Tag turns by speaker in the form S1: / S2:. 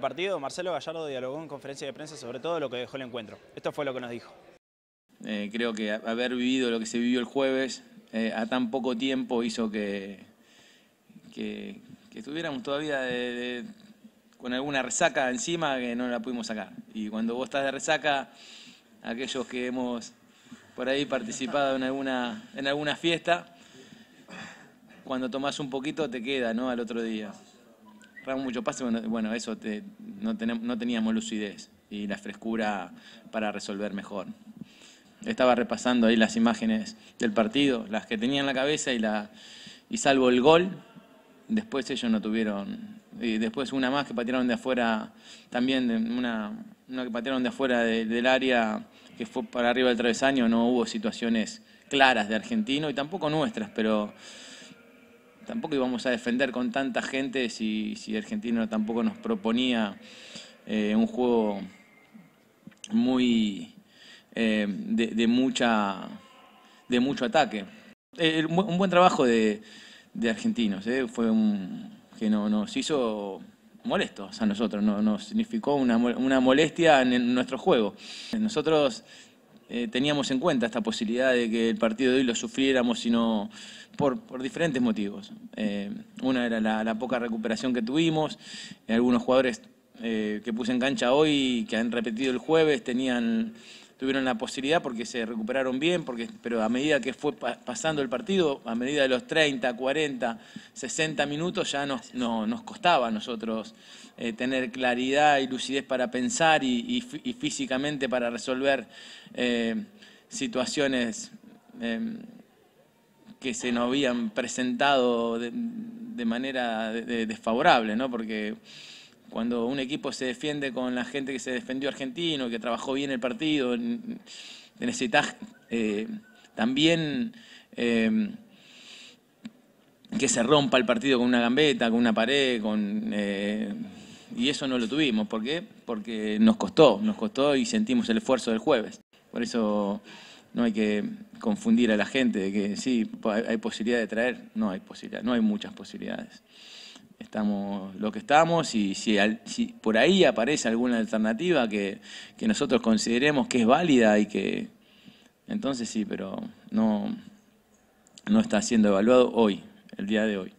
S1: partido, Marcelo Gallardo dialogó en conferencia de prensa sobre todo lo que dejó el encuentro. Esto fue lo que nos dijo. Eh, creo que haber vivido lo que se vivió el jueves eh, a tan poco tiempo hizo que, que, estuviéramos todavía con alguna resaca encima que no la pudimos sacar. Y cuando vos estás de resaca, aquellos que hemos por ahí participado en alguna, en alguna fiesta, cuando tomás un poquito te queda ¿no? al otro día mucho pase, bueno, eso no, teníamos lucidez y la frescura para resolver mejor. Estaba repasando ahí las imágenes del partido, las que tenía en la cabeza y, la, y salvo el gol, después ellos no tuvieron. Y después una más que patearon de afuera, también una, una que patearon de afuera del área que fue para arriba del travesaño, no hubo situaciones claras de argentino y tampoco nuestras, pero tampoco íbamos a defender con tanta gente si, si Argentino tampoco nos proponía eh, un juego muy eh, de, mucha de mucho ataque. Eh, un buen trabajo de, argentinos, fue un que no, nos hizo molestos a nosotros, no, nos significó una, molestia en, en nuestro juego. Nosotros eh, teníamos en cuenta esta posibilidad de que el partido de hoy lo sufriéramos, sino por, diferentes motivos. Eh, una era la, poca recuperación que tuvimos, algunos jugadores eh, que puse en cancha hoy, que han repetido el jueves, tenían tuvieron la posibilidad porque se recuperaron bien, porque, pero a medida que fue pasando el partido, a medida de los 30, 40, 60 minutos, ya nos, costaba a nosotros eh, tener claridad y lucidez para pensar y, físicamente para resolver eh, situaciones em, que se nos habían presentado de, manera desfavorable, ¿no? Porque cuando un equipo se defiende con la gente que se defendió argentino, que trabajó bien el partido, necesitas eh, también em, que se rompa el partido con una gambeta, con una pared, con... Eh, y eso no lo tuvimos, ¿por qué? Porque nos costó, nos costó y sentimos el esfuerzo del jueves. Por eso no hay que confundir a la gente de que sí, hay posibilidad de traer, no hay posibilidad, no hay muchas posibilidades estamos lo que estamos y si, por ahí aparece alguna alternativa que, que, nosotros consideremos que es válida y que... Entonces sí, pero no, no está siendo evaluado hoy, el día de hoy.